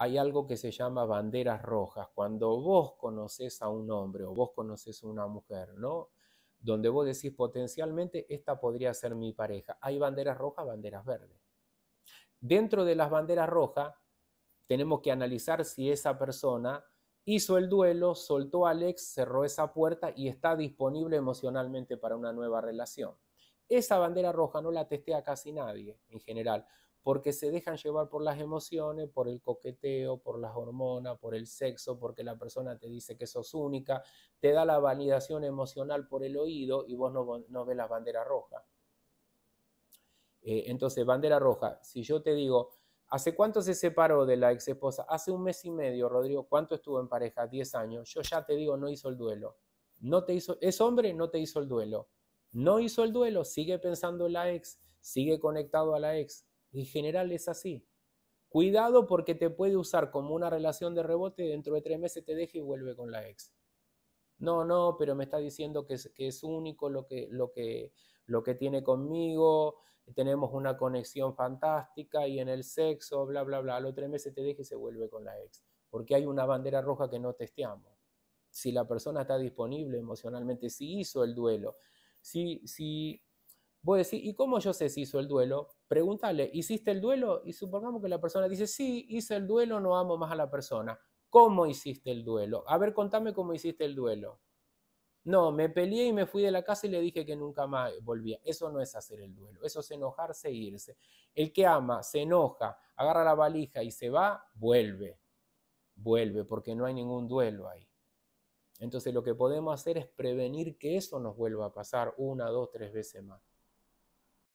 hay algo que se llama banderas rojas. Cuando vos conoces a un hombre o vos conoces a una mujer, ¿no? Donde vos decís potencialmente esta podría ser mi pareja. Hay banderas rojas, banderas verdes. Dentro de las banderas rojas, tenemos que analizar si esa persona hizo el duelo, soltó a Alex, cerró esa puerta y está disponible emocionalmente para una nueva relación. Esa bandera roja no la testea casi nadie en general, porque se dejan llevar por las emociones, por el coqueteo, por las hormonas, por el sexo, porque la persona te dice que sos única, te da la validación emocional por el oído y vos no, ves las banderas rojas. Eh, entonces, bandera roja, si yo te digo, ¿hace cuánto se separó de la ex esposa? Hace un mes y medio, Rodrigo, ¿cuánto estuvo en pareja? Diez años. Yo ya te digo, no hizo el duelo. No te hizo, es hombre, no te hizo el duelo. No hizo el duelo, sigue pensando en la ex, sigue conectado a la ex. En general es así. Cuidado porque te puede usar como una relación de rebote, dentro de tres meses te deja y vuelve con la ex. No, no, pero me está diciendo que es, que es único lo que, lo, que, lo que tiene conmigo, tenemos una conexión fantástica y en el sexo, bla, bla, bla. A los tres meses te deje y se vuelve con la ex. Porque hay una bandera roja que no testeamos. Si la persona está disponible emocionalmente, si hizo el duelo, si, si a decir, ¿y cómo yo sé si hizo el duelo? Pregúntale, ¿hiciste el duelo? Y supongamos que la persona dice, sí, hice el duelo, no amo más a la persona. ¿Cómo hiciste el duelo? A ver, contame cómo hiciste el duelo. No, me peleé y me fui de la casa y le dije que nunca más volvía. Eso no es hacer el duelo, eso es enojarse e irse. El que ama se enoja, agarra la valija y se va, vuelve. Vuelve, porque no hay ningún duelo ahí. Entonces lo que podemos hacer es prevenir que eso nos vuelva a pasar una, dos, tres veces más.